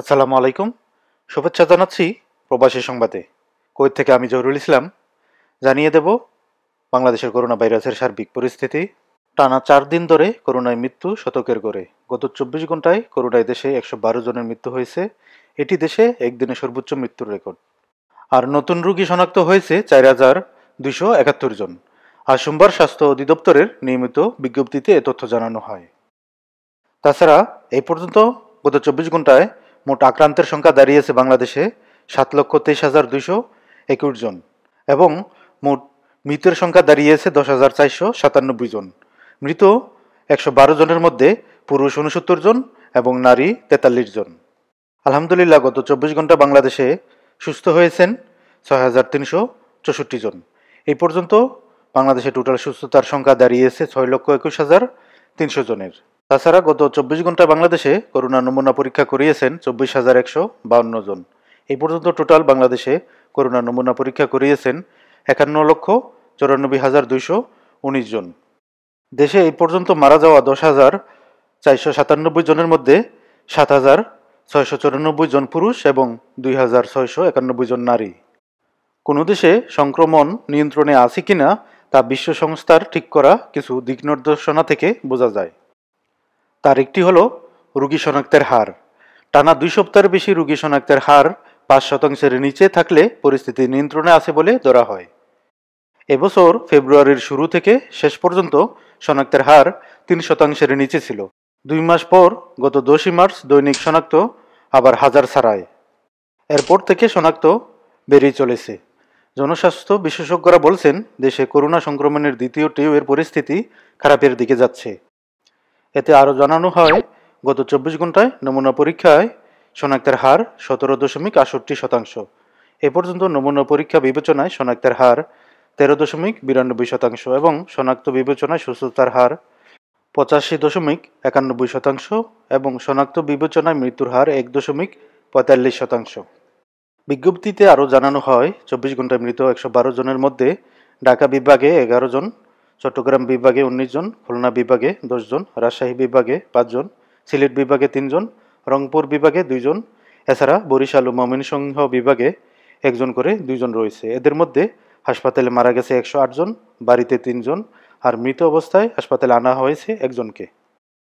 আসসালামু আলাইকুম শুভেচ্ছা জানাচ্ছি প্রবাসী সংবাদে কুয়েত থেকে আমি জহরুল ইসলাম জানিয়ে দেব বাংলাদেশের করোনা ভাইরাসের সার্বিক পরিস্থিতি টানা চার দিন ধরে করোনায় মৃত্যু শতকের করে গত চব্বিশ ঘন্টায় করোনায় দেশে একশো বারো জনের মৃত্যু হয়েছে এটি দেশে একদিনে সর্বোচ্চ মৃত্যুর রেকর্ড আর নতুন রুগী শনাক্ত হয়েছে চার হাজার দুইশো একাত্তর জন আর সোমবার স্বাস্থ্য অধিদপ্তরের নিয়মিত বিজ্ঞপ্তিতে এ তথ্য জানানো হয় তাছাড়া এই পর্যন্ত গত চব্বিশ ঘন্টায় মোট আক্রান্তের সংখ্যা দাঁড়িয়েছে বাংলাদেশে সাত লক্ষ তেইশ হাজার দুইশো একুশ জন এবং মোট মৃতের সংখ্যা দাঁড়িয়েছে দশ হাজার চারশো সাতানব্বই জন মৃত একশো বারো জনের মধ্যে পুরুষ উনসত্তর জন এবং নারী তেতাল্লিশ জন আলহামদুলিল্লাহ গত চব্বিশ ঘন্টা বাংলাদেশে সুস্থ হয়েছেন ছয় হাজার তিনশো চৌষট্টি জন এই পর্যন্ত বাংলাদেশে টোটাল সুস্থতার সংখ্যা দাঁড়িয়েছে ছয় লক্ষ একুশ হাজার তিনশো জনের তাছাড়া গত চব্বিশ ঘন্টা বাংলাদেশে করোনা নমুনা পরীক্ষা করিয়েছেন চব্বিশ হাজার একশো বাউন্ন জন এই পর্যন্ত টোটাল বাংলাদেশে করোনা নমুনা পরীক্ষা করিয়েছেন একান্ন লক্ষ চৌরানব্বই হাজার দুইশো উনিশ জন দেশে এই পর্যন্ত মারা যাওয়া দশ হাজার চারশো সাতানব্বই জনের মধ্যে সাত হাজার ছয়শো চুরানব্বই জন পুরুষ এবং দুই হাজার ছয়শো একানব্বই জন নারী কোনো দেশে সংক্রমণ নিয়ন্ত্রণে আছে কিনা তা বিশ্ব সংস্থার ঠিক করা কিছু দিক নির্দেশনা থেকে বোঝা যায় তার একটি হল রুগী শনাক্তের হার টানা দুই সপ্তাহের বেশি রুগী শনাক্তের হার পাঁচ শতাংশের নিচে থাকলে পরিস্থিতি নিয়ন্ত্রণে আছে বলে ধরা হয় এবছর ফেব্রুয়ারির শুরু থেকে শেষ পর্যন্ত শনাক্তের হার তিন শতাংশের নিচে ছিল দুই মাস পর গত দশই মার্চ দৈনিক শনাক্ত আবার হাজার ছাড়ায় এরপর থেকে শনাক্ত বেড়েই চলেছে জনস্বাস্থ্য বিশেষজ্ঞরা বলছেন দেশে করোনা সংক্রমণের দ্বিতীয় টিউবের পরিস্থিতি খারাপের দিকে যাচ্ছে এতে আরও জানানো হয় গত চব্বিশ ঘন্টায় নমুনা পরীক্ষায় শনাক্তের হার সতেরো দশমিক আষট্টি শতাংশ এ পর্যন্ত নমুনা পরীক্ষা বিবেচনায় শনাক্তের হার তেরো দশমিক বিরানব্বই শতাংশ এবং শনাক্ত বিবেচনায় সুস্থতার হার পঁচাশি দশমিক একানব্বই শতাংশ এবং শনাক্ত বিবেচনায় মৃত্যুর হার এক দশমিক পঁয়তাল্লিশ শতাংশ বিজ্ঞপ্তিতে আরও জানানো হয় চব্বিশ ঘন্টায় মৃত একশো বারো জনের মধ্যে ঢাকা বিভাগে এগারো জন চট্টগ্রাম বিভাগে উনিশ জন খুলনা বিভাগে দশজন রাজশাহী বিভাগে পাঁচজন সিলেট বিভাগে তিনজন রংপুর বিভাগে দুইজন এছাড়া বরিশাল ও ময়মনসিংহ বিভাগে একজন করে দুইজন রয়েছে এদের মধ্যে হাসপাতালে মারা গেছে একশো জন বাড়িতে তিনজন আর মৃত অবস্থায় হাসপাতালে আনা হয়েছে একজনকে